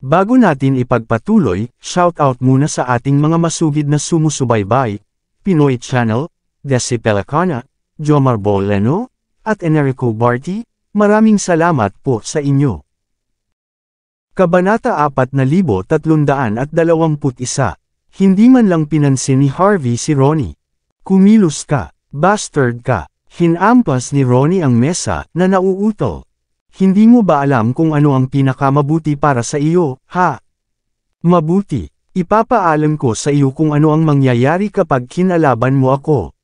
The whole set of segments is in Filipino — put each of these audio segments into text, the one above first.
Bago natin ipagpatuloy, shoutout muna sa ating mga masugid na sumusubaybay, Pinoy Channel, Desi Pelacana, Jomar Boleno, at Enrico Barty, maraming salamat po sa inyo. Kabanata 4321 Hindi man lang pinansin ni Harvey si Ronnie. Kumilos ka, bastard ka. Hinampas ni Ronnie ang mesa na nauutol. Hindi mo ba alam kung ano ang pinakamabuti para sa iyo, ha? Mabuti. Ipapaalam ko sa iyo kung ano ang mangyayari kapag kinalaban mo ako.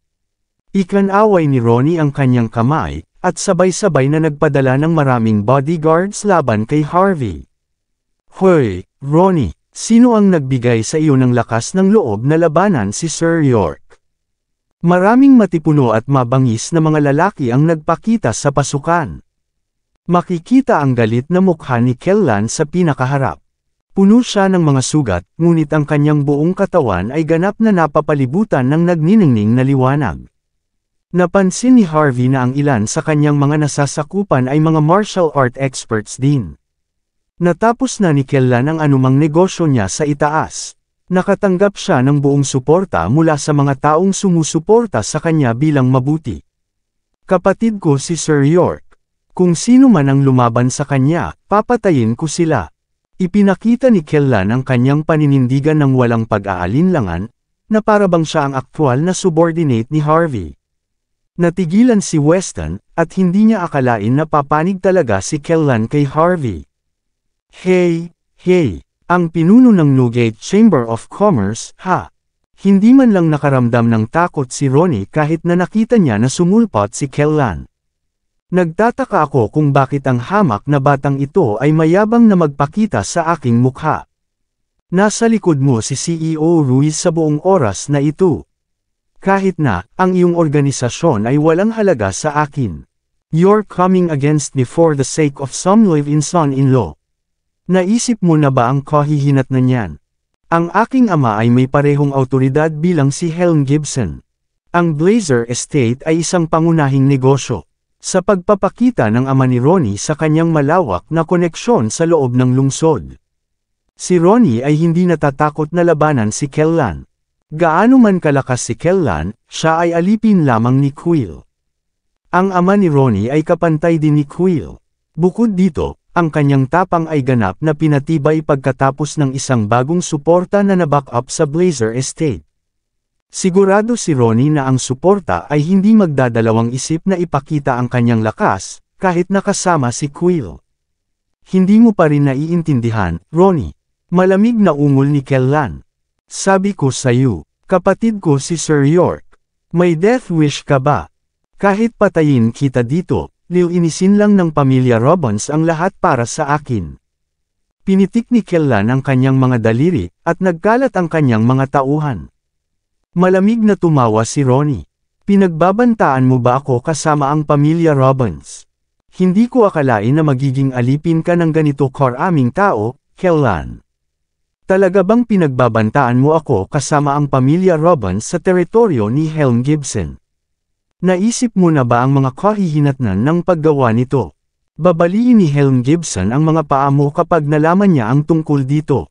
Ikanaway ni Ronnie ang kanyang kamay, at sabay-sabay na nagpadala ng maraming bodyguards laban kay Harvey. Hoy, Ronnie, sino ang nagbigay sa iyo ng lakas ng loob na labanan si Sir York? Maraming matipuno at mabangis na mga lalaki ang nagpakita sa pasukan. Makikita ang galit na mukha ni Kellan sa pinakaharap. Puno siya ng mga sugat, ngunit ang kanyang buong katawan ay ganap na napapalibutan ng nagniningning na liwanag. Napansin ni Harvey na ang ilan sa kanyang mga nasasakupan ay mga martial art experts din. Natapos na ni Kellan ang anumang negosyo niya sa itaas. Nakatanggap siya ng buong suporta mula sa mga taong sumusuporta sa kanya bilang mabuti. Kapatid ko si Sir York. Kung sino man ang lumaban sa kanya, papatayin ko sila. Ipinakita ni Kellan ang kanyang paninindigan ng walang pag-aalinlangan, na parabang siya ang aktwal na subordinate ni Harvey. Natigilan si Weston, at hindi niya akalain na papanig talaga si Kellan kay Harvey. Hey, hey, ang pinuno ng Newgate Chamber of Commerce, ha? Hindi man lang nakaramdam ng takot si Ronnie kahit na nakita niya na sumulpot si Kellan. Nagtataka ako kung bakit ang hamak na batang ito ay mayabang na magpakita sa aking mukha. Nasa likod mo si CEO Ruiz sa buong oras na ito. Kahit na, ang iyong organisasyon ay walang halaga sa akin. You're coming against me for the sake of some live-in son-in-law. Naisip mo na ba ang kahihinat na niyan? Ang aking ama ay may parehong autoridad bilang si Helm Gibson. Ang Blazer Estate ay isang pangunahing negosyo sa pagpapakita ng ama ni Ronnie sa kanyang malawak na koneksyon sa loob ng lungsod. Si Ronnie ay hindi natatakot na labanan si Kellan. Gaano man kalakas si Kellan, siya ay alipin lamang ni Quill. Ang ama ni Ronnie ay kapantay din ni Quill. Bukod dito, ang kanyang tapang ay ganap na pinatibay pagkatapos ng isang bagong suporta na naback up sa Blazer Estate. Sigurado si Ronnie na ang suporta ay hindi magdadalawang isip na ipakita ang kanyang lakas, kahit nakasama si Quill. Hindi mo pa rin naiintindihan, Ronnie. Malamig na ungol ni Kellan. Sabi ko sa'yo, kapatid ko si Sir York. May death wish ka ba? Kahit patayin kita dito, liwinisin lang ng pamilya Robbins ang lahat para sa akin. Pinitik ni Kellan ang kanyang mga daliri, at nagkalat ang kanyang mga tauhan. Malamig na tumawa si Ronnie. Pinagbabantaan mo ba ako kasama ang pamilya Robbins? Hindi ko akalain na magiging alipin ka ng ganito karaming tao, Kellan. Talaga bang pinagbabantaan mo ako kasama ang pamilya Robbins sa teritoryo ni Helm Gibson? Naisip mo na ba ang mga kahihinatnan ng paggawa nito? Babaliin ni Helm Gibson ang mga paa mo kapag nalaman niya ang tungkol dito.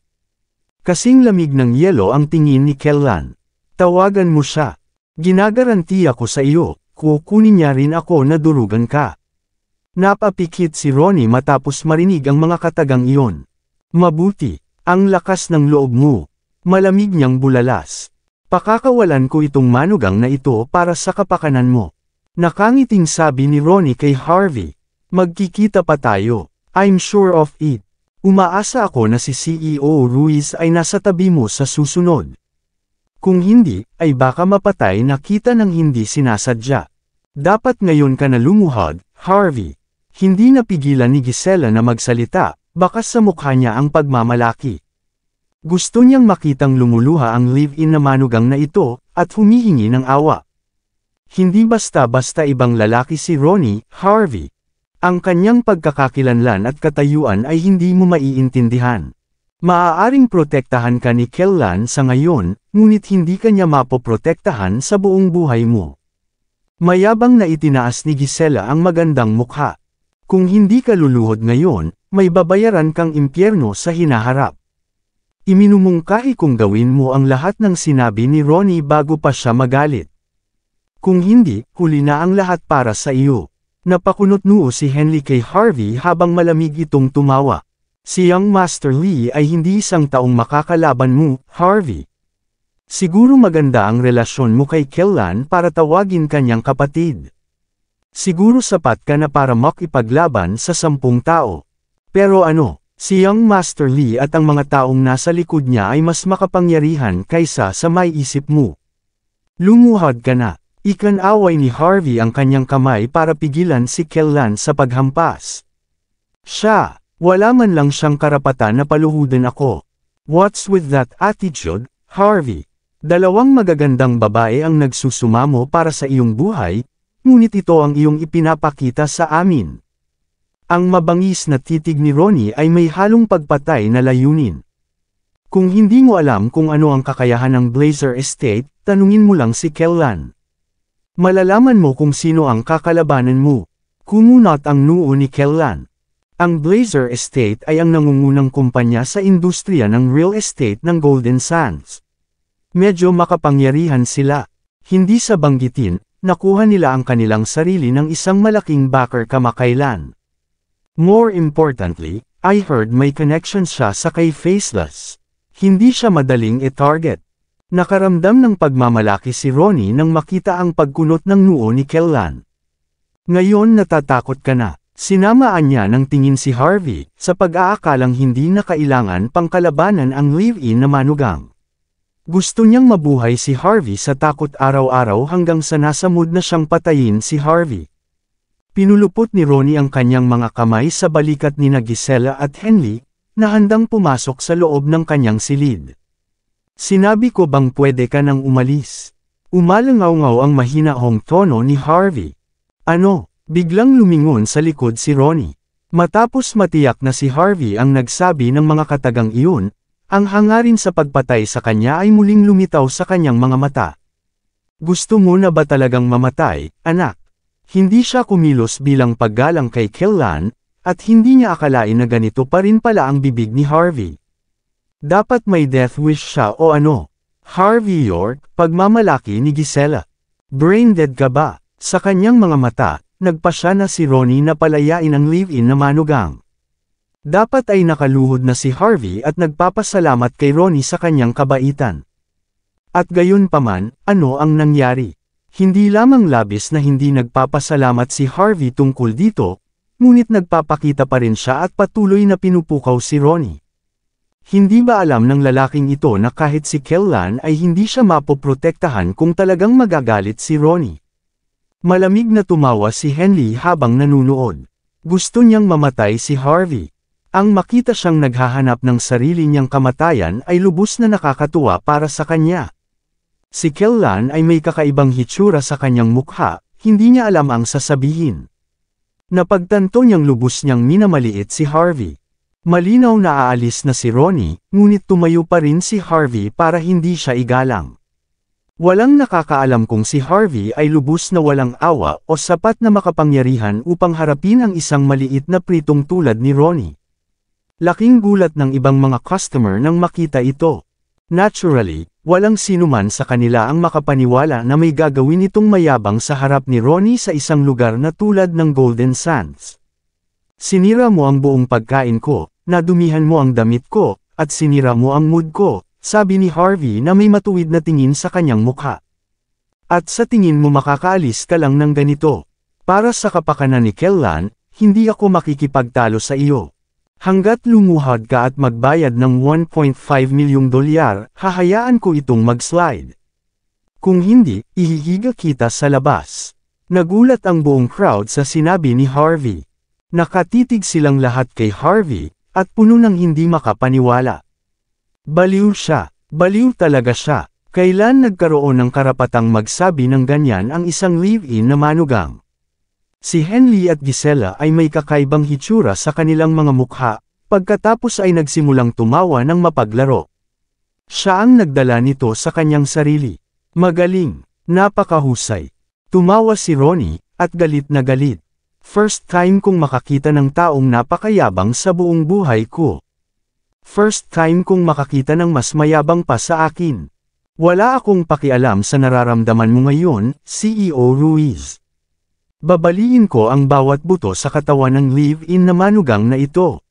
Kasing lamig ng yelo ang tingin ni Kellan. Tawagan mo siya. Ginagaranti ako sa iyo, kukunin niya rin ako na durugan ka. Napapikit si Ronnie matapos marinig ang mga katagang iyon. Mabuti, ang lakas ng loob mo. Malamig niyang bulalas. Pakakawalan ko itong manugang na ito para sa kapakanan mo. Nakangiting sabi ni Ronnie kay Harvey. Magkikita pa tayo. I'm sure of it. Umaasa ako na si CEO Ruiz ay nasa tabi mo sa susunod. Kung hindi, ay baka mapatay na kita ng hindi sinasadya. Dapat ngayon ka na lumuhod, Harvey. Hindi napigilan ni Gisela na magsalita, bakas sa mukha niya ang pagmamalaki. Gusto niyang makitang lumuluha ang live-in na manugang na ito, at humihingi ng awa. Hindi basta-basta ibang lalaki si Ronnie, Harvey. Ang kanyang pagkakakilanlan at katayuan ay hindi mo maiintindihan. Maaaring protektahan ka ni Kellan sa ngayon, ngunit hindi ka niya mapoprotektahan sa buong buhay mo. Mayabang na itinaas ni Gisela ang magandang mukha. Kung hindi ka luluhod ngayon, may babayaran kang impyerno sa hinaharap. Iminumungkahi kung gawin mo ang lahat ng sinabi ni Ronnie bago pa siya magalit. Kung hindi, huli na ang lahat para sa iyo. Napakunot noo si Henry K. Harvey habang malamig itong tumawa. Si Young Master Lee ay hindi isang taong makakalaban mo, Harvey. Siguro maganda ang relasyon mo kay Kellan para tawagin kanyang kapatid. Siguro sapat ka na para makipaglaban sa sampung tao. Pero ano, si Young Master Lee at ang mga taong nasa likod niya ay mas makapangyarihan kaysa sa may isip mo. Lumuhod ka na. Ikanaway ni Harvey ang kanyang kamay para pigilan si Kellan sa paghampas. Siya, wala man lang siyang karapatan na paluhudan ako. What's with that attitude, Harvey? Dalawang magagandang babae ang nagsusumamo para sa iyong buhay, ngunit ito ang iyong ipinapakita sa amin. Ang mabangis na titig ni Ronnie ay may halong pagpatay na layunin. Kung hindi mo alam kung ano ang kakayahan ng Blazer Estate, tanungin mo lang si Kellan. Malalaman mo kung sino ang kakalabanan mo. Kumunot ang noo ni Kellan. Ang Blazer Estate ay ang nangungunang kumpanya sa industriya ng real estate ng Golden Sands. Medyo makapangyarihan sila. Hindi sa banggitin, nakuha nila ang kanilang sarili ng isang malaking backer kamakailan. More importantly, I heard may connection siya sa kay Faceless. Hindi siya madaling e-target. Nakaramdam ng pagmamalaki si Ronnie nang makita ang pagkunot ng noo ni Kellan. Ngayon natatakot ka na. Sinamaan niya ng tingin si Harvey, sa pag-aakalang hindi na kailangan pang kalabanan ang live-in na manugang. Gusto niyang mabuhay si Harvey sa takot araw-araw hanggang sa nasa mood na siyang patayin si Harvey. Pinulupot ni Ronnie ang kanyang mga kamay sa balikat ni Gisela at Henley, na handang pumasok sa loob ng kanyang silid. Sinabi ko bang pwede ka nang umalis? Umalangaw-ngaw ang mahinahong tono ni Harvey. Ano? Biglang lumingon sa likod si Ronnie. Matapos matiyak na si Harvey ang nagsabi ng mga katagang iyon, ang hangarin sa pagpatay sa kanya ay muling lumitaw sa kanyang mga mata. Gusto mo na ba talagang mamatay, anak? Hindi siya kumilos bilang paggalang kay Kellan, at hindi niya akalain na ganito pa rin pala ang bibig ni Harvey. Dapat may death wish siya o ano? Harvey York, pagmamalaki ni Gisela. Brain dead ka ba? Sa kanyang mga mata, nagpasya na si Ronnie na palayain ang live-in na manugang. Dapat ay nakaluhod na si Harvey at nagpapasalamat kay Ronnie sa kanyang kabaitan. At gayon paman, ano ang nangyari? Hindi lamang labis na hindi nagpapasalamat si Harvey tungkol dito, ngunit nagpapakita pa rin siya at patuloy na pinupukaw si Ronnie. Hindi ba alam ng lalaking ito na kahit si Kellan ay hindi siya mapoprotektahan kung talagang magagalit si Ronnie? Malamig na tumawa si Henley habang nanunood. Gusto niyang mamatay si Harvey. Ang makita siyang naghahanap ng sarili niyang kamatayan ay lubos na nakakatuwa para sa kanya. Si Kellan ay may kakaibang hitsura sa kanyang mukha, hindi niya alam ang sasabihin. Napagtanto niyang lubos niyang minamaliit si Harvey. Malinaw na aalis na si Ronnie, ngunit tumayo pa rin si Harvey para hindi siya igalang. Walang nakakaalam kung si Harvey ay lubos na walang awa o sapat na makapangyarihan upang harapin ang isang maliit na pritong tulad ni Ronnie. Laking gulat ng ibang mga customer nang makita ito. Naturally, walang sinuman sa kanila ang makapaniwala na may gagawin itong mayabang sa harap ni Ronnie sa isang lugar na tulad ng Golden Sands. Sinira mo ang buong pagkain ko, nadumihan mo ang damit ko, at sinira mo ang mood ko, sabi ni Harvey na may matuwid na tingin sa kanyang mukha. At sa tingin mo makakaalis ka lang ng ganito. Para sa kapakanan ni Kellan, hindi ako makikipagtalo sa iyo. Hanggat lumuhad ka at magbayad ng 1.5 milyong dolyar, hahayaan ko itong mag-slide. Kung hindi, ihihiga kita sa labas. Nagulat ang buong crowd sa sinabi ni Harvey. Nakatitig silang lahat kay Harvey, at puno ng hindi makapaniwala. Baliw siya, baliw talaga siya. Kailan nagkaroon ng karapatang magsabi ng ganyan ang isang live-in na manugang? Si Henley at Gisela ay may kakaibang hitsura sa kanilang mga mukha, pagkatapos ay nagsimulang tumawa ng mapaglaro. Siya ang nagdala nito sa kanyang sarili. Magaling, napakahusay. Tumawa si Ronnie, at galit na galit. First time kong makakita ng taong napakayabang sa buong buhay ko. First time kong makakita ng mas mayabang pa sa akin. Wala akong pakialam sa nararamdaman mo ngayon, CEO Ruiz. Babaliin ko ang bawat buto sa katawan ng live-in na manugang na ito.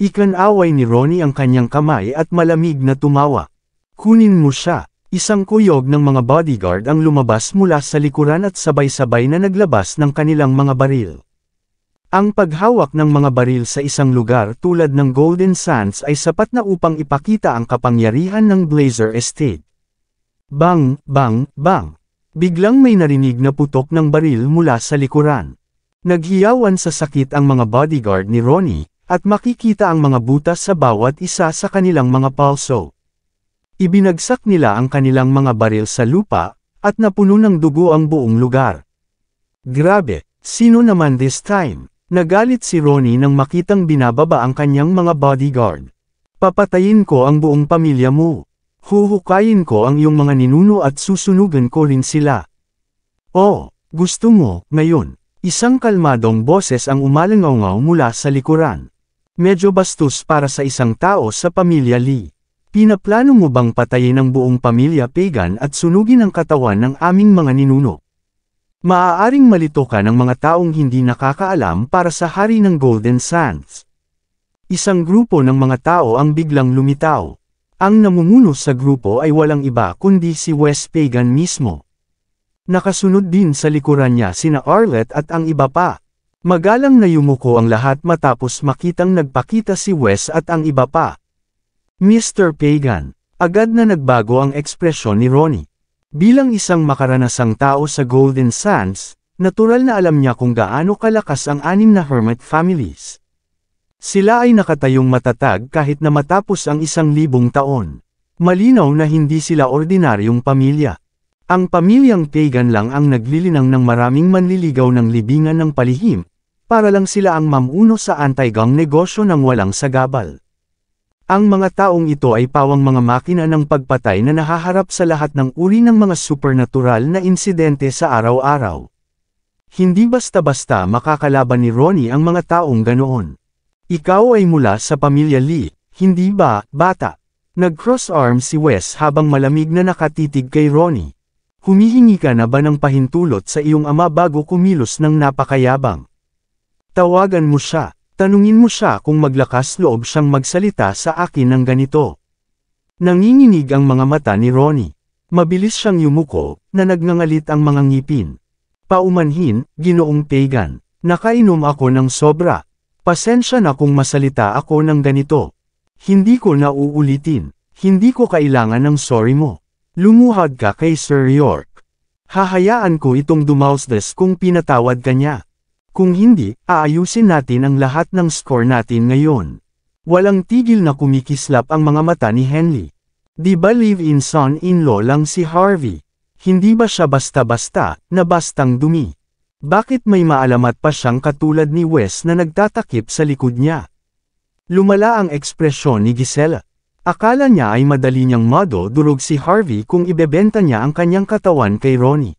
Ikanaway ni Ronnie ang kanyang kamay at malamig na tumawa. Kunin mo siya. Isang kuyog ng mga bodyguard ang lumabas mula sa likuran at sabay-sabay na naglabas ng kanilang mga baril. Ang paghawak ng mga baril sa isang lugar tulad ng Golden Sands ay sapat na upang ipakita ang kapangyarihan ng Blazer Estate. Bang, bang, bang. Biglang may narinig na putok ng baril mula sa likuran. Naghiyawan sa sakit ang mga bodyguard ni Ronnie, at makikita ang mga butas sa bawat isa sa kanilang mga palso. Ibinagsak nila ang kanilang mga baril sa lupa, at napuno ng dugo ang buong lugar. Grabe, sino naman this time? Nagalit si Ronnie nang makitang binababa ang kanyang mga bodyguard. Papatayin ko ang buong pamilya mo. Huhukayin ko ang iyong mga ninuno at susunugan ko rin sila. Oh, gusto mo, ngayon. Isang kalmadong boses ang umalangaw mula sa likuran. Medyo bastos para sa isang tao sa pamilya Lee. Pinaplano mo bang patayin ang buong pamilya Pagan at sunugin ang katawan ng aming mga ninuno? Maaaring malito ka ng mga taong hindi nakakaalam para sa hari ng Golden Sands. Isang grupo ng mga tao ang biglang lumitaw. Ang namumuno sa grupo ay walang iba kundi si West Pagan mismo. Nakasunod din sa likuran niya sina Arlet at ang iba pa. Magalang na yumuko ang lahat matapos makitang nagpakita si Wes at ang iba pa. Mr. Pagan, agad na nagbago ang ekspresyon ni Ronnie. Bilang isang makaranasang tao sa Golden Sands, natural na alam niya kung gaano kalakas ang anim na hermit families. Sila ay nakatayong matatag kahit na matapos ang isang libong taon. Malinaw na hindi sila ordinaryong pamilya. Ang pamilyang pagan lang ang naglilinang ng maraming manliligaw ng libingan ng palihim, para lang sila ang mamuno sa anti-gang negosyo ng walang sagabal. Ang mga taong ito ay pawang mga makina ng pagpatay na nahaharap sa lahat ng uri ng mga supernatural na insidente sa araw-araw. Hindi basta-basta makakalaban ni Ronnie ang mga taong ganoon. Ikaw ay mula sa pamilya Lee, hindi ba, bata? Nag-cross arm si Wes habang malamig na nakatitig kay Ronnie. Humihingi ka na ba ng pahintulot sa iyong ama bago kumilos ng napakayabang? Tawagan mo siya. Tanungin mo siya kung maglakas loob siyang magsalita sa akin ng ganito. Nanginginig ang mga mata ni Ronnie. Mabilis siyang yumuko, na nagngangalit ang mga ngipin. Paumanhin, ginoong Pagan, nakainom ako ng sobra. Pasensya na kung masalita ako ng ganito. Hindi ko na uulitin. Hindi ko kailangan ng sorry mo. Lumuhad ka kay Sir York. Hahayaan ko itong dumausdes kung pinatawad ka niya. Kung hindi, aayusin natin ang lahat ng score natin ngayon. Walang tigil na kumikislap ang mga mata ni Henley. Di ba live-in son-in-law lang si Harvey? Hindi ba siya basta-basta, na bastang dumi? Bakit may maalamat pa siyang katulad ni Wes na nagtatakip sa likod niya? Lumala ang ekspresyon ni Gisela. Akala niya ay madali niyang model durog si Harvey kung ibebenta niya ang kanyang katawan kay Ronnie.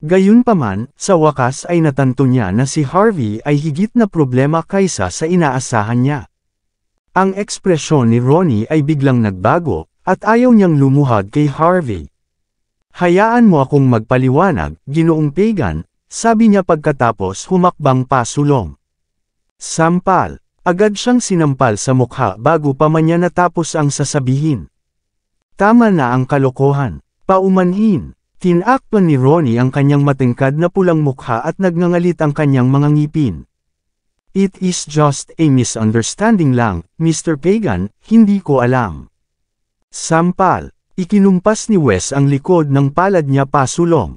Gayunpaman, sa wakas ay natanto niya na si Harvey ay higit na problema kaysa sa inaasahan niya. Ang ekspresyon ni Ronnie ay biglang nagbago, at ayaw niyang lumuhad kay Harvey. Hayaan mo akong magpaliwanag, ginoong Pagan, sabi niya pagkatapos humakbang pasulong. Sampal, agad siyang sinampal sa mukha bago pa man niya natapos ang sasabihin. Tama na ang kalokohan, paumanhin, Tinakpan ni Ronnie ang kanyang matingkad na pulang mukha at nagngangalit ang kanyang mga ngipin. It is just a misunderstanding lang, Mr. Pagan, hindi ko alam. Sampal, ikinumpas ni Wes ang likod ng palad niya pasulong.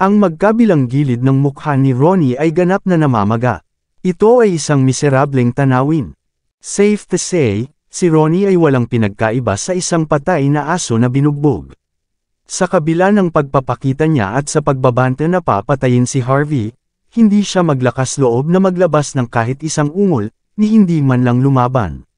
Ang magkabilang gilid ng mukha ni Ronnie ay ganap na namamaga. Ito ay isang miserableng tanawin. Safe to say, si Ronnie ay walang pinagkaiba sa isang patay na aso na binugbog. Sa kabila ng pagpapakita niya at sa pagbabanta na papatayin si Harvey, hindi siya maglakas loob na maglabas ng kahit isang ungol, ni hindi man lang lumaban.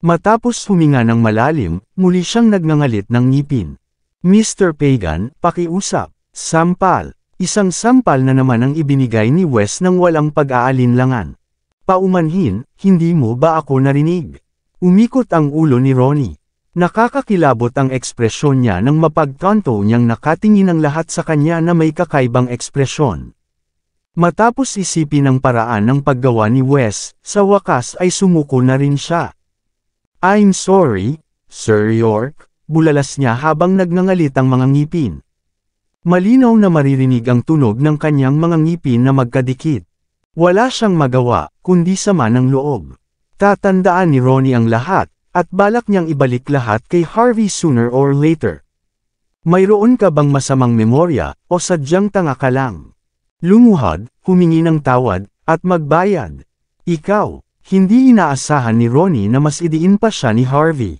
Matapos huminga ng malalim, muli siyang nagngangalit ng ngipin. Mr. Pagan, pakiusap, sampal, isang sampal na naman ang ibinigay ni Wes nang walang pag-aalinlangan. Paumanhin, hindi mo ba ako narinig? Umikot ang ulo ni Ronnie. Nakakakilabot ang ekspresyon niya nang mapagtanto niyang nakatingin ang lahat sa kanya na may kakaibang ekspresyon. Matapos isipin ang paraan ng paggawa ni Wes, sa wakas ay sumuko na rin siya. I'm sorry, Sir York, bulalas niya habang nagngangalit ang mga ngipin. Malinaw na maririnig ang tunog ng kanyang mga ngipin na magkadikit. Wala siyang magawa, kundi sama ng loob. Tatandaan ni Ronnie ang lahat, at balak niyang ibalik lahat kay Harvey sooner or later. Mayroon ka bang masamang memorya o sadyang tanga ka lang? Lumuhad, humingi ng tawad, at magbayad. Ikaw, hindi inaasahan ni Ronnie na mas idiin pa siya ni Harvey.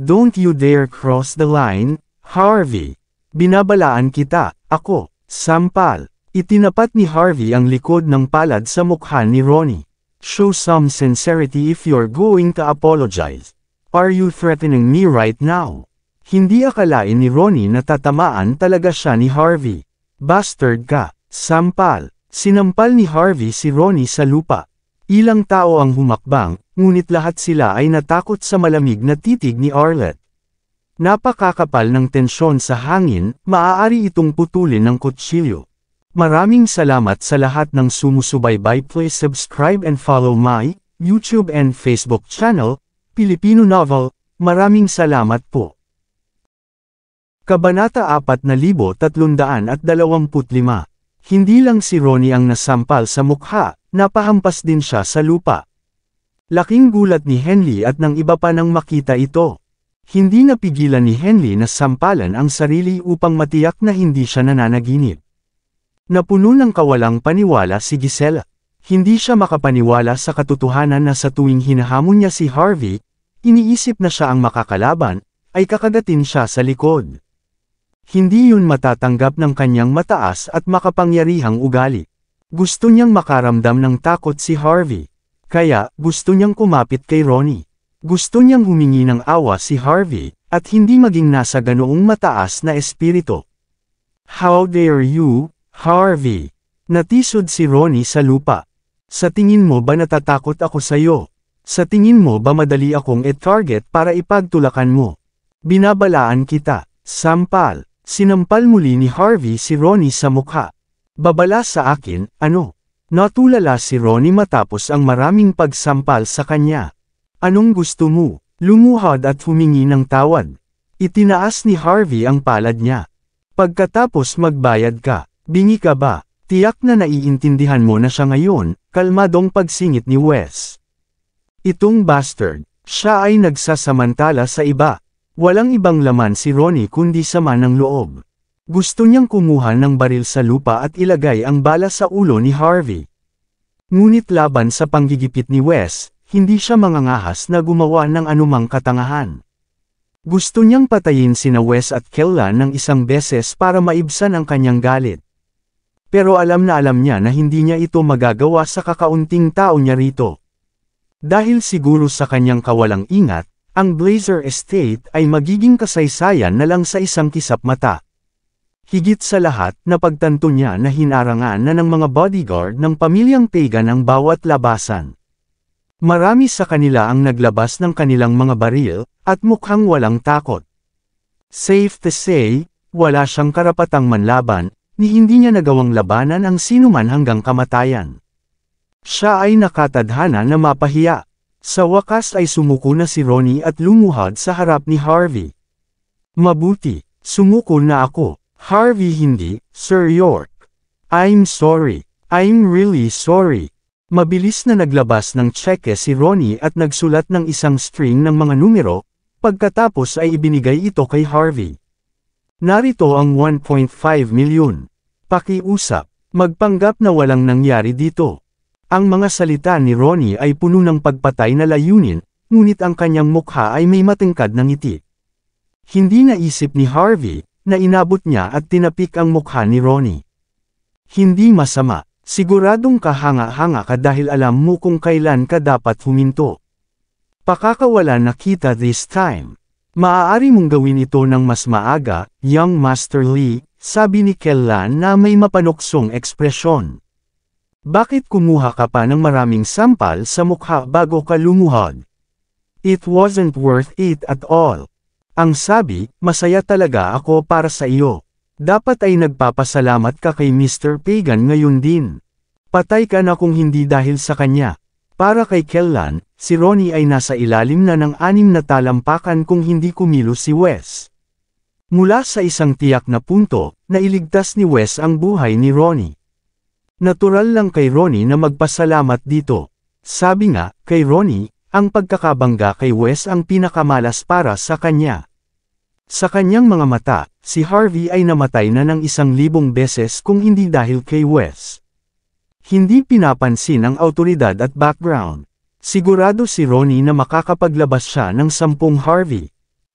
Don't you dare cross the line, Harvey. Binabalaan kita, ako, sampal. Itinapat ni Harvey ang likod ng palad sa mukha ni Ronnie. Show some sincerity if you're going to apologize. Are you threatening me right now? Hindi akalain ni Ronnie na tatamaan talaga siya ni Harvey. Bastard ka, sampal. Sinampal ni Harvey si Ronnie sa lupa. Ilang tao ang humakbang, ngunit lahat sila ay natakot sa malamig na titig ni Arlet. Napakakapal ng tensyon sa hangin, maaari itong putulin ng kutsilyo. Maraming salamat sa lahat ng sumusubaybay please subscribe and follow my YouTube and Facebook channel, Filipino Novel, maraming salamat po. Kabanata 4325 Hindi lang si Ronnie ang nasampal sa mukha, napahampas din siya sa lupa. Laking gulat ni Henley at ng iba pa nang makita ito. Hindi napigilan ni Henley na sampalan ang sarili upang matiyak na hindi siya nananaginip. Napuno ng kawalang paniwala si Gisela. Hindi siya makapaniwala sa katotohanan na sa tuwing hinahamon niya si Harvey, iniisip na siya ang makakalaban, ay kakagatin siya sa likod. Hindi yun matatanggap ng kanyang mataas at makapangyarihang ugali. Gusto niyang makaramdam ng takot si Harvey. Kaya, gusto niyang kumapit kay Ronnie. Gusto niyang humingi ng awa si Harvey, at hindi maging nasa ganoong mataas na espiritu. How dare you, Harvey? Natisod si Ronnie sa lupa. Sa tingin mo ba natatakot ako sa iyo? Sa tingin mo ba madali akong e-target para ipagtulakan mo? Binabalaan kita, sampal, sinampal muli ni Harvey si Ronnie sa mukha. Babala sa akin, ano? Natulala si Ronnie matapos ang maraming pagsampal sa kanya. Anong gusto mo? Lumuhod at humingi ng tawad. Itinaas ni Harvey ang palad niya. Pagkatapos magbayad ka, bingi ka ba? Tiyak na naiintindihan mo na siya ngayon, kalmadong pagsingit ni Wes. Itong bastard, siya ay nagsasamantala sa iba. Walang ibang laman si Ronnie kundi sama ng loob. Gusto niyang kumuha ng baril sa lupa at ilagay ang bala sa ulo ni Harvey. Ngunit laban sa panggigipit ni Wes, hindi siya mangangahas na gumawa ng anumang katangahan. Gusto niyang patayin sina Wes at Kella ng isang beses para maibsan ang kanyang galit pero alam na alam niya na hindi niya ito magagawa sa kakaunting tao niya rito. Dahil siguro sa kanyang kawalang ingat, ang Blazer Estate ay magiging kasaysayan na lang sa isang kisap mata. Higit sa lahat, napagtanto niya na hinarangan na ng mga bodyguard ng pamilyang Tegan ang bawat labasan. Marami sa kanila ang naglabas ng kanilang mga baril, at mukhang walang takot. Safe to say, wala siyang karapatang manlaban, ni hindi niya nagawang labanan ang sinuman hanggang kamatayan. Siya ay nakatadhana na mapahiya. Sa wakas ay sumuko na si Ronnie at lumuhad sa harap ni Harvey. Mabuti, sumuko na ako. Harvey hindi, Sir York. I'm sorry. I'm really sorry. Mabilis na naglabas ng tseke si Ronnie at nagsulat ng isang string ng mga numero, pagkatapos ay ibinigay ito kay Harvey. Narito ang 1.5 milyon. Pakiusap, magpanggap na walang nangyari dito. Ang mga salita ni Ronnie ay puno ng pagpatay na layunin, ngunit ang kanyang mukha ay may matingkad ng ngiti. Hindi naisip ni Harvey, na inabot niya at tinapik ang mukha ni Ronnie. Hindi masama, siguradong kahanga-hanga ka dahil alam mo kung kailan ka dapat huminto. Pakakawala na kita this time. Maaari mong gawin ito ng mas maaga, Young Master Lee, sabi ni Kellan na may mapanuksong ekspresyon. Bakit kumuha ka pa ng maraming sampal sa mukha bago ka lumuhod? It wasn't worth it at all. Ang sabi, masaya talaga ako para sa iyo. Dapat ay nagpapasalamat ka kay Mr. Pagan ngayon din. Patay ka na kung hindi dahil sa kanya. Para kay Kellan, si Ronnie ay nasa ilalim na ng anim na talampakan kung hindi kumilos si Wes. Mula sa isang tiyak na punto, nailigtas ni Wes ang buhay ni Ronnie. Natural lang kay Ronnie na magpasalamat dito. Sabi nga, kay Ronnie, ang pagkakabangga kay Wes ang pinakamalas para sa kanya. Sa kanyang mga mata, si Harvey ay namatay na ng isang libong beses kung hindi dahil kay Wes. Hindi pinapansin ang autoridad at background. Sigurado si Ronnie na makakapaglabas siya ng sampung Harvey.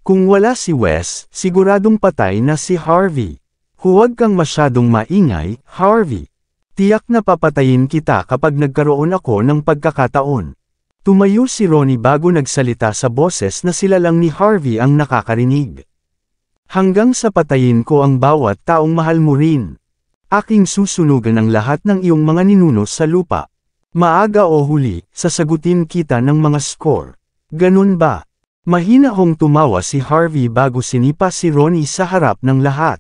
Kung wala si Wes, siguradong patay na si Harvey. Huwag kang masyadong maingay, Harvey. Tiyak na papatayin kita kapag nagkaroon ako ng pagkakataon. Tumayo si Ronnie bago nagsalita sa boses na sila lang ni Harvey ang nakakarinig. Hanggang sa patayin ko ang bawat taong mahal mo rin. Aking susunugan ang lahat ng iyong mga ninuno sa lupa. Maaga o huli, sasagutin kita ng mga score. Ganun ba? Mahina hong tumawa si Harvey bago sinipa si Ronnie sa harap ng lahat.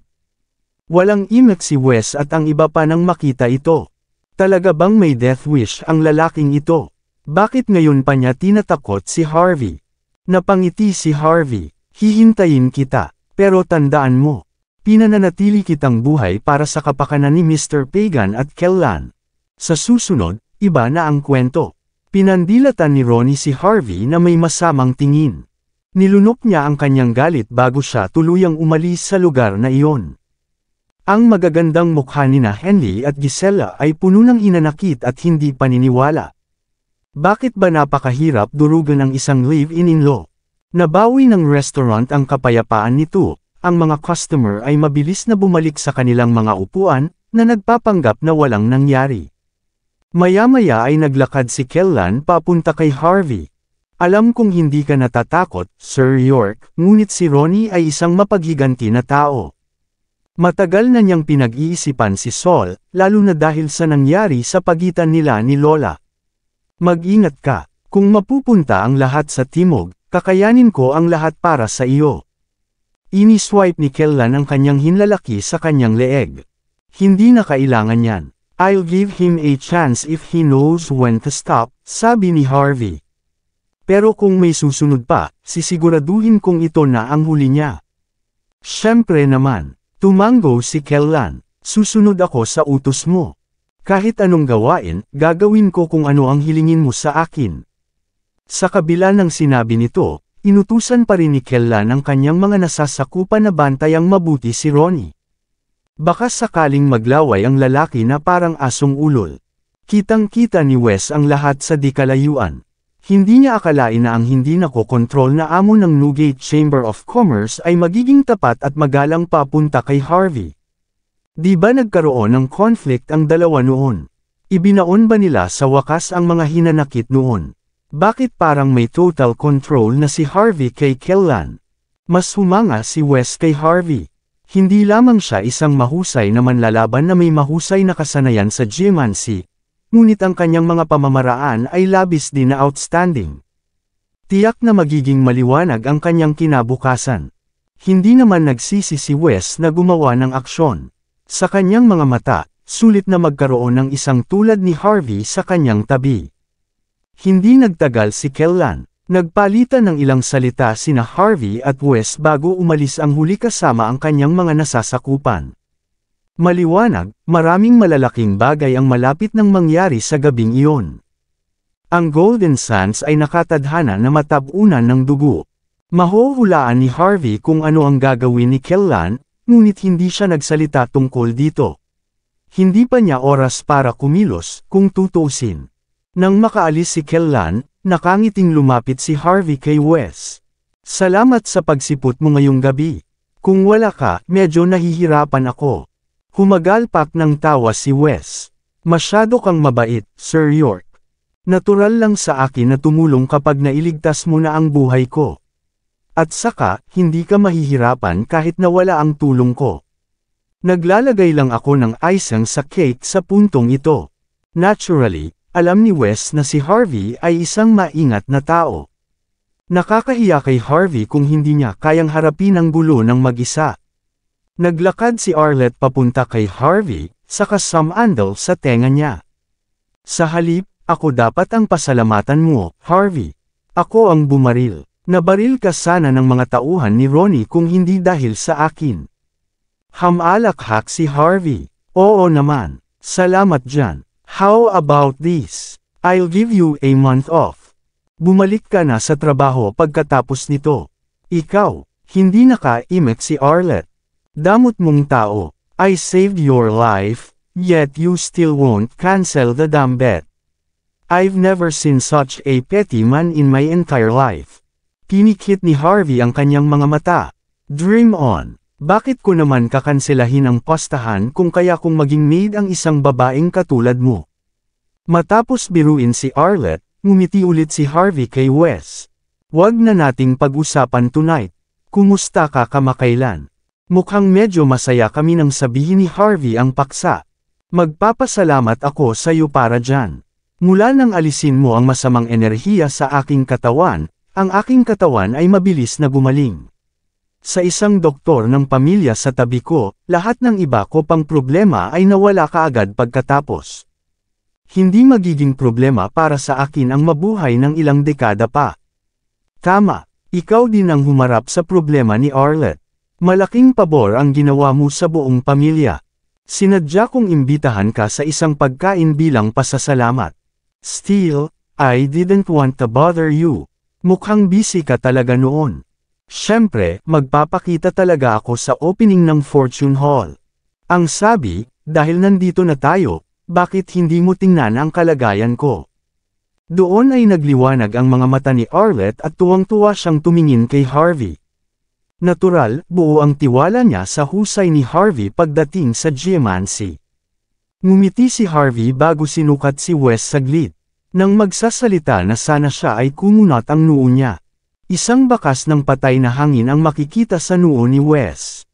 Walang imek si Wes at ang iba pa nang makita ito. Talaga bang may death wish ang lalaking ito? Bakit ngayon pa niya tinatakot si Harvey? Napangiti si Harvey, hihintayin kita, pero tandaan mo, pinananatili kitang buhay para sa kapakanan ni Mr. Pagan at Kellan. Sa susunod, iba na ang kwento. Pinandilatan ni Ronnie si Harvey na may masamang tingin. Nilunok niya ang kanyang galit bago siya tuluyang umalis sa lugar na iyon. Ang magagandang mukha ni na Henley at Gisela ay puno ng inanakit at hindi paniniwala. Bakit ba napakahirap durugan ang isang live-in in-law? Nabawi ng restaurant ang kapayapaan nito, ang mga customer ay mabilis na bumalik sa kanilang mga upuan, na nagpapanggap na walang nangyari. Maya-maya ay naglakad si Kellan papunta kay Harvey. Alam kong hindi ka natatakot, Sir York, ngunit si Ronnie ay isang mapaghiganti na tao. Matagal na niyang pinag-iisipan si Sol, lalo na dahil sa nangyari sa pagitan nila ni Lola. Mag-ingat ka, kung mapupunta ang lahat sa timog, kakayanin ko ang lahat para sa iyo. Iniswipe ni Kellan ang kanyang hinlalaki sa kanyang leeg. Hindi na kailangan yan. I'll give him a chance if he knows when to stop, sabi ni Harvey. Pero kung may susunod pa, sisiguraduhin kong ito na ang huli niya. Siyempre naman, tumango si Kellan, susunod ako sa utos mo. Kahit anong gawain, gagawin ko kung ano ang hilingin mo sa akin. Sa kabila ng sinabi nito, inutusan pa rin ni Kellan ang kanyang mga nasasakupan na bantayang mabuti si Ronnie. Baka sakaling maglaway ang lalaki na parang asong ulol. Kitang-kita ni Wes ang lahat sa dikalayuan. Hindi niya akalain na ang hindi nakokontrol na amo ng Newgate Chamber of Commerce ay magiging tapat at magalang papunta kay Harvey. Di ba nagkaroon ng conflict ang dalawa noon? Ibinaon ba nila sa wakas ang mga hinanakit noon? Bakit parang may total control na si Harvey kay Kellan? Mas humanga si West kay Harvey. Hindi lamang siya isang mahusay na manlalaban na may mahusay na kasanayan sa gemancy, ngunit ang kanyang mga pamamaraan ay labis din na outstanding. Tiyak na magiging maliwanag ang kanyang kinabukasan. Hindi naman nagsisi si Wes na gumawa ng aksyon. Sa kanyang mga mata, sulit na magkaroon ng isang tulad ni Harvey sa kanyang tabi. Hindi nagtagal si Kellan. Nagpalitan ng ilang salita sina Harvey at Wes bago umalis ang huli kasama ang kanyang mga nasasakupan. Maliwanag, maraming malalaking bagay ang malapit ng mangyari sa gabing iyon. Ang Golden Sands ay nakatadhana na matabunan ng dugo. Mahuhulaan ni Harvey kung ano ang gagawin ni Kellan, ngunit hindi siya nagsalita tungkol dito. Hindi pa niya oras para kumilos kung tutusin. Nang makaalis si Kellan, nakangiting lumapit si Harvey kay Wes. Salamat sa pagsipot mo ngayong gabi. Kung wala ka, medyo nahihirapan ako. Humagalpak ng tawa si Wes. Masyado kang mabait, Sir York. Natural lang sa akin na tumulong kapag nailigtas mo na ang buhay ko. At saka, hindi ka mahihirapan kahit nawala ang tulong ko. Naglalagay lang ako ng icing sa cake sa puntong ito. Naturally, alam ni Wes na si Harvey ay isang maingat na tao. Nakakahiya kay Harvey kung hindi niya kayang harapin ang gulo ng mag-isa. Naglakad si Arlet papunta kay Harvey, sa some andal sa tenga niya. Sa halip, ako dapat ang pasalamatan mo, Harvey. Ako ang bumaril. Nabaril ka sana ng mga tauhan ni Ronnie kung hindi dahil sa akin. Hamalakhak si Harvey. Oo naman. Salamat dyan. How about this? I'll give you a month off. Bumalik ka na sa trabaho pagkatapos nito. Ikaw, hindi naka imit si Arlet. Damot mong tao, I saved your life, yet you still won't cancel the damn bet. I've never seen such a petty man in my entire life. Kinikit ni Harvey ang kanyang mga mata. Dream on. Bakit ko naman kakanselahin ang postahan kung kaya kong maging maid ang isang babaeng katulad mo? Matapos biruin si Arlette, ngumiti ulit si Harvey kay Wes. Huwag na nating pag-usapan tonight. Kumusta ka kamakailan? Mukhang medyo masaya kami nang sabihin ni Harvey ang paksa. Magpapasalamat ako sa iyo para dyan. Mula nang alisin mo ang masamang enerhiya sa aking katawan, ang aking katawan ay mabilis na gumaling. Sa isang doktor ng pamilya sa tabi ko, lahat ng iba ko pang problema ay nawala kaagad pagkatapos. Hindi magiging problema para sa akin ang mabuhay ng ilang dekada pa. Tama, ikaw din ang humarap sa problema ni Arlette. Malaking pabor ang ginawa mo sa buong pamilya. Sinadya kong imbitahan ka sa isang pagkain bilang pasasalamat. Still, I didn't want to bother you. Mukhang busy ka talaga noon. Siyempre, magpapakita talaga ako sa opening ng Fortune Hall. Ang sabi, dahil nandito na tayo, bakit hindi mo tingnan ang kalagayan ko? Doon ay nagliwanag ang mga mata ni Arlet at tuwang-tuwa siyang tumingin kay Harvey. Natural, buo ang tiwala niya sa husay ni Harvey pagdating sa geomancy. Ngumiti si Harvey bago sinukat si Wes saglit. Nang magsasalita na sana siya ay kumunat ang noo niya. Isang bakas ng patay na hangin ang makikita sa noo ni Wes.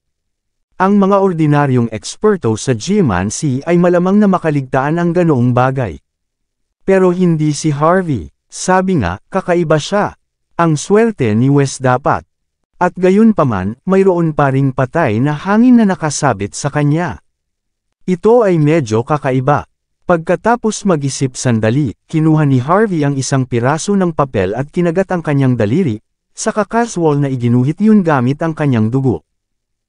Ang mga ordinaryong eksperto sa geomancy ay malamang na makaligtaan ang ganoong bagay. Pero hindi si Harvey. Sabi nga, kakaiba siya. Ang swerte ni Wes dapat. At gayon paman, mayroon pa ring patay na hangin na nakasabit sa kanya. Ito ay medyo kakaiba. Pagkatapos mag-isip sandali, kinuha ni Harvey ang isang piraso ng papel at kinagat ang kanyang daliri, sa kakaswal na iginuhit yun gamit ang kanyang dugo.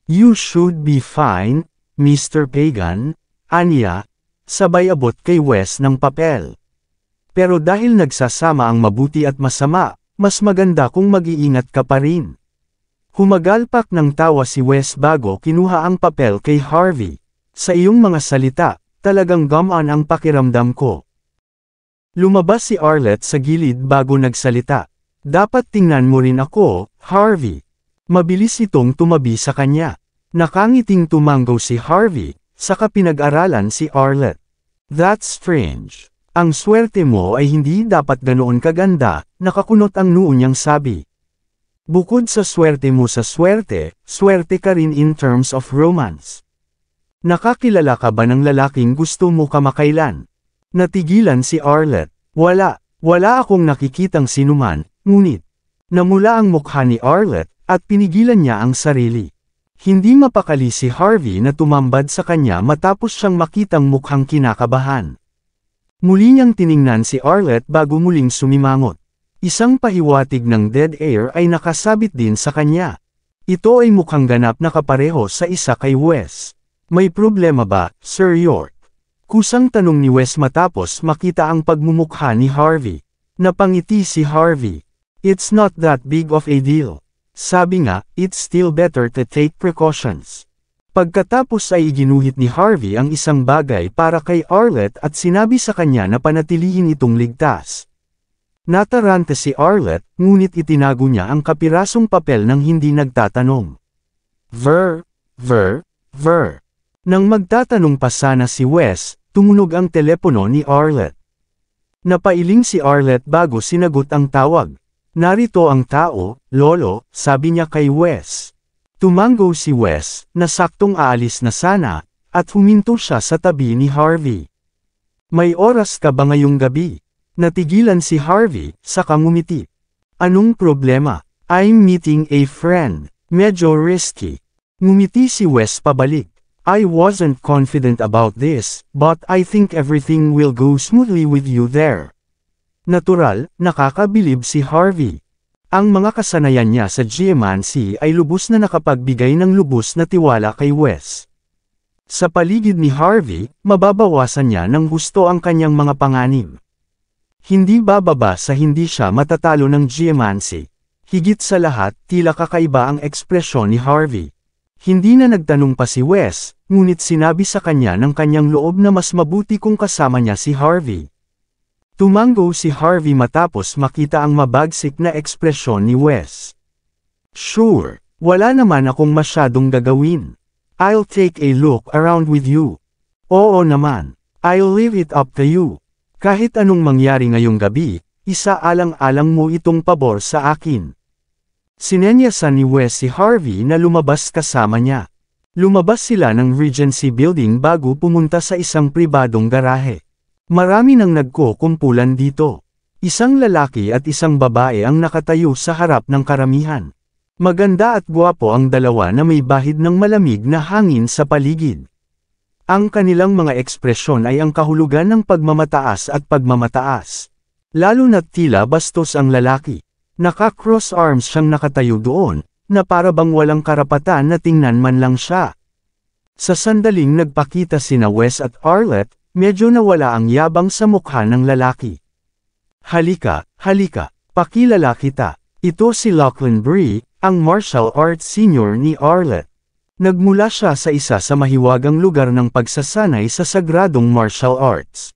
You should be fine, Mr. Pagan, aniya, sabay abot kay Wes ng papel. Pero dahil nagsasama ang mabuti at masama, mas maganda kung mag-iingat ka pa rin. Humagalpak ng tawa si Wes bago kinuha ang papel kay Harvey. Sa iyong mga salita, talagang gamaan ang pakiramdam ko. Lumabas si Arlette sa gilid bago nagsalita. Dapat tingnan mo rin ako, Harvey. Mabilis itong tumabi sa kanya. Nakangiting tumanggaw si Harvey, saka pinag-aralan si Arlette. That's strange. Ang swerte mo ay hindi dapat ganoon kaganda, nakakunot ang noo niyang sabi. Bukod sa swerte mo sa swerte, swerte ka rin in terms of romance. Nakakilala ka ba ng lalaking gusto mo kamakailan? Natigilan si Arlet. Wala, wala akong nakikitang sinuman, ngunit. Namula ang mukha ni Arlet, at pinigilan niya ang sarili. Hindi mapakali si Harvey na tumambad sa kanya matapos siyang makitang mukhang kinakabahan. Muli niyang tiningnan si Arlet bago muling sumimangot. Isang pahiwatig ng dead air ay nakasabit din sa kanya. Ito ay mukhang ganap na kapareho sa isa kay Wes. May problema ba, Sir York? Kusang tanong ni Wes matapos makita ang pagmumukha ni Harvey. Napangiti si Harvey. It's not that big of a deal. Sabi nga, it's still better to take precautions. Pagkatapos ay iginuhit ni Harvey ang isang bagay para kay Arlet at sinabi sa kanya na panatilihin itong ligtas. Nataranta si Arlet, ngunit itinago niya ang kapirasong papel nang hindi nagtatanong. Ver, ver, ver. Nang magtatanong pa sana si Wes, tumunog ang telepono ni Arlet. Napailing si Arlet bago sinagot ang tawag. Narito ang tao, lolo, sabi niya kay Wes. Tumanggo si Wes, na saktong aalis na sana, at huminto siya sa tabi ni Harvey. May oras ka ba ngayong gabi? Natigilan si Harvey, saka ngumiti. Anong problema? I'm meeting a friend. Medyo risky. Ngumiti si Wes pabalik. I wasn't confident about this, but I think everything will go smoothly with you there. Natural, nakakabilib si Harvey. Ang mga kasanayan niya sa geomancy ay lubos na nakapagbigay ng lubos na tiwala kay Wes. Sa paligid ni Harvey, mababawasan niya ng gusto ang kanyang mga panganib. Hindi bababa sa hindi siya matatalo ng geomancy. Higit sa lahat, tila kakaiba ang ekspresyon ni Harvey. Hindi na nagtanong pa si Wes, ngunit sinabi sa kanya ng kanyang loob na mas mabuti kung kasama niya si Harvey. Tumanggo si Harvey matapos makita ang mabagsik na ekspresyon ni Wes. Sure, wala naman akong masyadong gagawin. I'll take a look around with you. Oo naman, I'll leave it up to you. Kahit anong mangyari ngayong gabi, isaalang-alang mo itong pabor sa akin. Sinenyasan ni Wes si Harvey na lumabas kasama niya. Lumabas sila ng Regency Building bago pumunta sa isang pribadong garahe. Marami nang nagkukumpulan dito. Isang lalaki at isang babae ang nakatayo sa harap ng karamihan. Maganda at gwapo ang dalawa na may bahid ng malamig na hangin sa paligid. Ang kanilang mga ekspresyon ay ang kahulugan ng pagmamataas at pagmamataas. Lalo na't tila bastos ang lalaki. Naka-cross arms siyang nakatayo doon, na para bang walang karapatan na tingnan man lang siya. Sa sandaling nagpakita sina Wes at Arlet, medyo nawala ang yabang sa mukha ng lalaki. Halika, halika, pakilala kita. Ito si Lachlan Bree, ang martial arts senior ni Arlet. Nagmula siya sa isa sa mahiwagang lugar ng pagsasanay sa sagradong martial arts.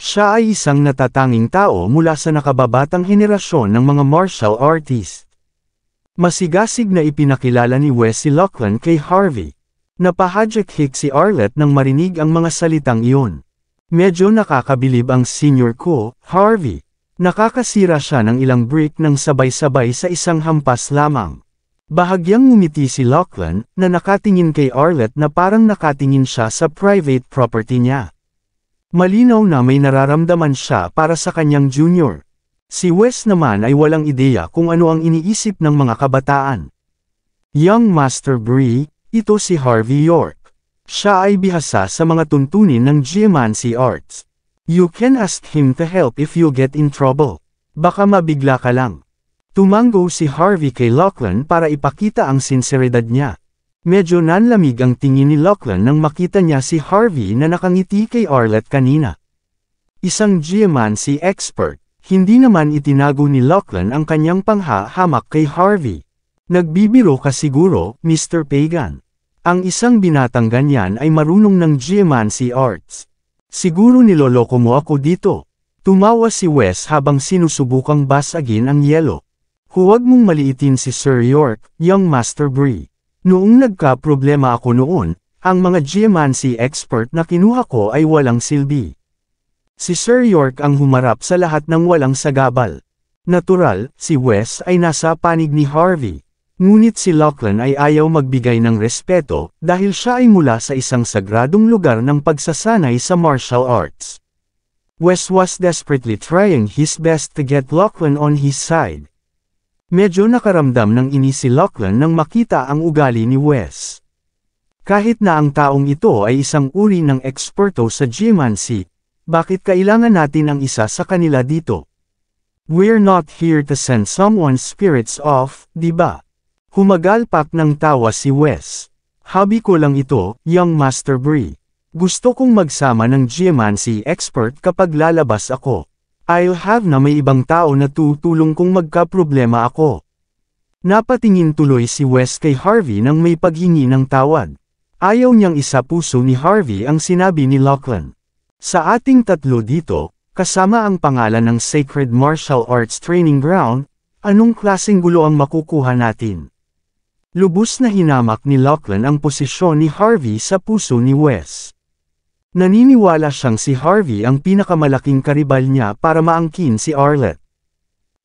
Siya ay isang natatanging tao mula sa nakababatang henerasyon ng mga martial artist. Masigasig na ipinakilala ni Wesley Lachlan kay Harvey. Napahajek hik si Arlet nang marinig ang mga salitang iyon. Medyo nakakabilib ang senior ko, Harvey. Nakakasira siya ng ilang brick ng sabay-sabay sa isang hampas lamang. Bahagyang ngumiti si Lachlan na nakatingin kay Arlet na parang nakatingin siya sa private property niya. Malinaw na may nararamdaman siya para sa kanyang junior. Si Wes naman ay walang ideya kung ano ang iniisip ng mga kabataan. Young Master Bree, ito si Harvey York. Siya ay bihasa sa mga tuntunin ng Geomancy Arts. You can ask him to help if you get in trouble. Baka mabigla ka lang. Tumango si Harvey kay Lachlan para ipakita ang sinseridad niya. Medyo nanlamig ang tingin ni Lachlan nang makita niya si Harvey na nakangiti kay Arlette kanina. Isang geomancy expert, hindi naman itinago ni Lachlan ang kanyang panghahamak kay Harvey. Nagbibiro ka siguro, Mr. Pagan. Ang isang binatang ganyan ay marunong ng geomancy arts. Siguro niloloko mo ako dito. Tumawa si Wes habang sinusubukang basagin ang yelo. Huwag mong maliitin si Sir York, Young Master Bree. Noong nagka-problema ako noon, ang mga geomancy expert na kinuha ko ay walang silbi. Si Sir York ang humarap sa lahat ng walang sagabal. Natural, si Wes ay nasa panig ni Harvey. Ngunit si Lachlan ay ayaw magbigay ng respeto dahil siya ay mula sa isang sagradong lugar ng pagsasanay sa martial arts. Wes was desperately trying his best to get Lachlan on his side. Medyo nakaramdam ng inis si Lachlan nang makita ang ugali ni Wes. Kahit na ang taong ito ay isang uri ng eksperto sa geomancy, bakit kailangan natin ang isa sa kanila dito? We're not here to send someone's spirits off, di ba? Humagalpak ng tawa si Wes. Habi ko lang ito, young Master Bree. Gusto kong magsama ng geomancy expert kapag lalabas ako. I'll have na may ibang tao na tutulong kung magka-problema ako. Napatingin tuloy si West kay Harvey nang may paghingi ng tawad. Ayaw niyang isa puso ni Harvey ang sinabi ni Lachlan. Sa ating tatlo dito, kasama ang pangalan ng Sacred Martial Arts Training Ground, anong klaseng gulo ang makukuha natin? Lubos na hinamak ni Lachlan ang posisyon ni Harvey sa puso ni West. Naniniwala siyang si Harvey ang pinakamalaking karibal niya para maangkin si Arlette.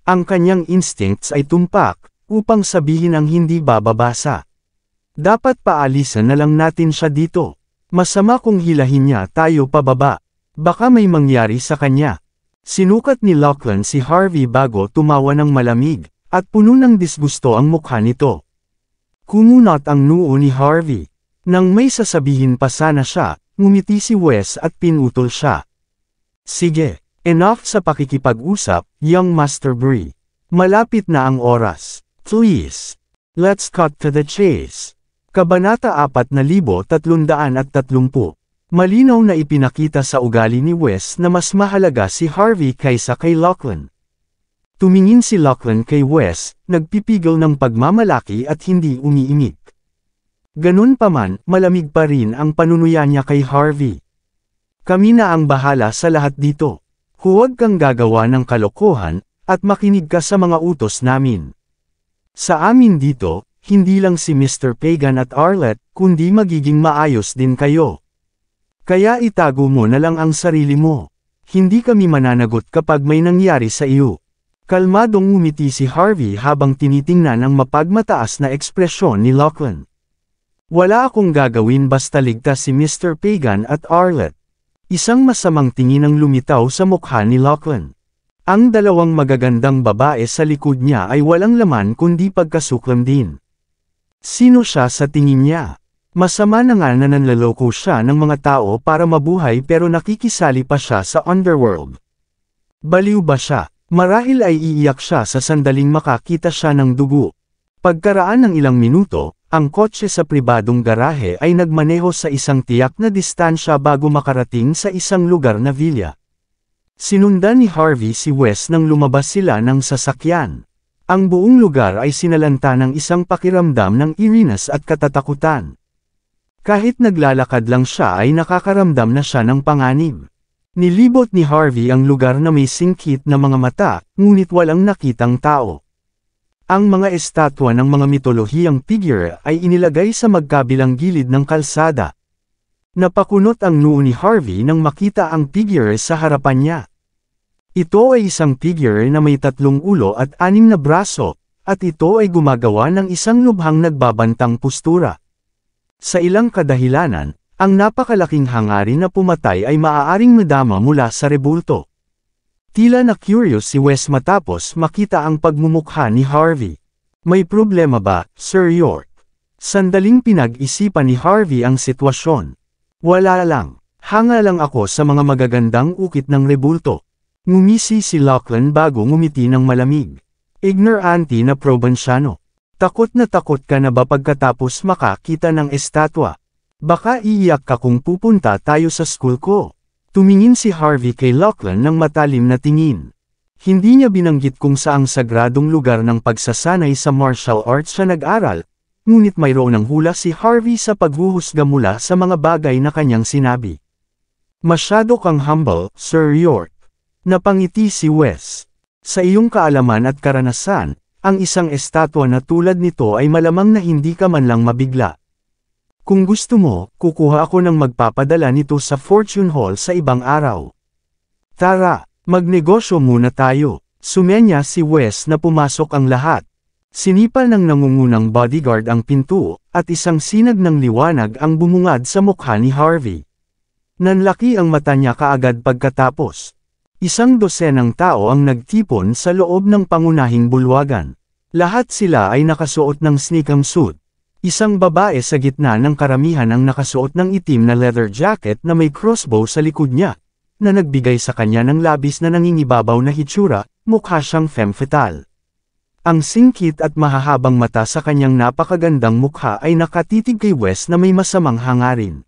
Ang kanyang instincts ay tumpak, upang sabihin ang hindi bababasa. Dapat paalisan na lang natin siya dito. Masama kung hilahin niya tayo pababa. Baka may mangyari sa kanya. Sinukat ni Lachlan si Harvey bago tumawa ng malamig, at puno ng disgusto ang mukha nito. Kumunot ang noo ni Harvey. Nang may sasabihin pa sana siya, Ngumiti si Wes at pinutol siya. Sige, enough sa pakikipag-usap, young Master Bree. Malapit na ang oras. Please, let's cut to the chase. Kabanata 4,330 Malinaw na ipinakita sa ugali ni Wes na mas mahalaga si Harvey kaysa kay Lachlan. Tumingin si Lachlan kay Wes, nagpipigil ng pagmamalaki at hindi umiimik. Ganun pa man, malamig pa rin ang panunuya niya kay Harvey. Kami na ang bahala sa lahat dito. Huwag kang gagawa ng kalokohan, at makinig ka sa mga utos namin. Sa amin dito, hindi lang si Mr. Pagan at Arlet, kundi magiging maayos din kayo. Kaya itago mo na lang ang sarili mo. Hindi kami mananagot kapag may nangyari sa iyo. Kalmadong umiti si Harvey habang tinitingnan ang mapagmataas na ekspresyon ni Lachlan. Wala akong gagawin basta ligtas si Mr. Pagan at Arlet. Isang masamang tingin ang lumitaw sa mukha ni Lachlan. Ang dalawang magagandang babae sa likod niya ay walang laman kundi pagkasuklam din. Sino siya sa tingin niya? Masama na nga na nanlaloko siya ng mga tao para mabuhay pero nakikisali pa siya sa underworld. Baliw ba siya? Marahil ay iiyak siya sa sandaling makakita siya ng dugo. Pagkaraan ng ilang minuto, ang kotse sa pribadong garahe ay nagmaneho sa isang tiyak na distansya bago makarating sa isang lugar na villa. Sinundan ni Harvey si Wes nang lumabas sila ng sasakyan. Ang buong lugar ay sinalanta ng isang pakiramdam ng irinas at katatakutan. Kahit naglalakad lang siya ay nakakaramdam na siya ng panganib. Nilibot ni Harvey ang lugar na may singkit na mga mata, ngunit walang nakitang tao. Ang mga estatwa ng mga mitolohiyang figure ay inilagay sa magkabilang gilid ng kalsada. Napakunot ang noo ni Harvey nang makita ang figure sa harapan niya. Ito ay isang figure na may tatlong ulo at anim na braso, at ito ay gumagawa ng isang lubhang nagbabantang postura. Sa ilang kadahilanan, ang napakalaking hangarin na pumatay ay maaaring madama mula sa rebulto. Tila na curious si Wes matapos makita ang pagmumukha ni Harvey. May problema ba, Sir York? Sandaling pinag-isipan ni Harvey ang sitwasyon. Wala lang, hanga lang ako sa mga magagandang ukit ng rebulto. Ngumisi si Lachlan bago ngumiti ng malamig. Ignorante na probansyano. Takot na takot ka na ba pagkatapos makakita ng estatwa? Baka iiyak ka kung pupunta tayo sa school ko. Tumingin si Harvey kay Lachlan ng matalim na tingin. Hindi niya binanggit kung saang sagradong lugar ng pagsasanay sa martial arts siya nag-aral, ngunit mayroon ng hula si Harvey sa paghuhusga mula sa mga bagay na kanyang sinabi. Masyado kang humble, Sir York. Napangiti si Wes. Sa iyong kaalaman at karanasan, ang isang estatwa na tulad nito ay malamang na hindi ka man lang mabigla. Kung gusto mo, kukuha ako ng magpapadala nito sa Fortune Hall sa ibang araw. Tara, magnegosyo muna tayo. Sumenya si Wes na pumasok ang lahat. Sinipal ng nangungunang bodyguard ang pinto, at isang sinag ng liwanag ang bumungad sa mukha ni Harvey. Nanlaki ang mata niya kaagad pagkatapos. Isang dosenang tao ang nagtipon sa loob ng pangunahing bulwagan. Lahat sila ay nakasuot ng sneakam suit. Isang babae sa gitna ng karamihan ang nakasuot ng itim na leather jacket na may crossbow sa likod niya, na nagbigay sa kanya ng labis na nangingibabaw na hitsura, mukha siyang femme fatale. Ang singkit at mahahabang mata sa kanyang napakagandang mukha ay nakatitig kay Wes na may masamang hangarin.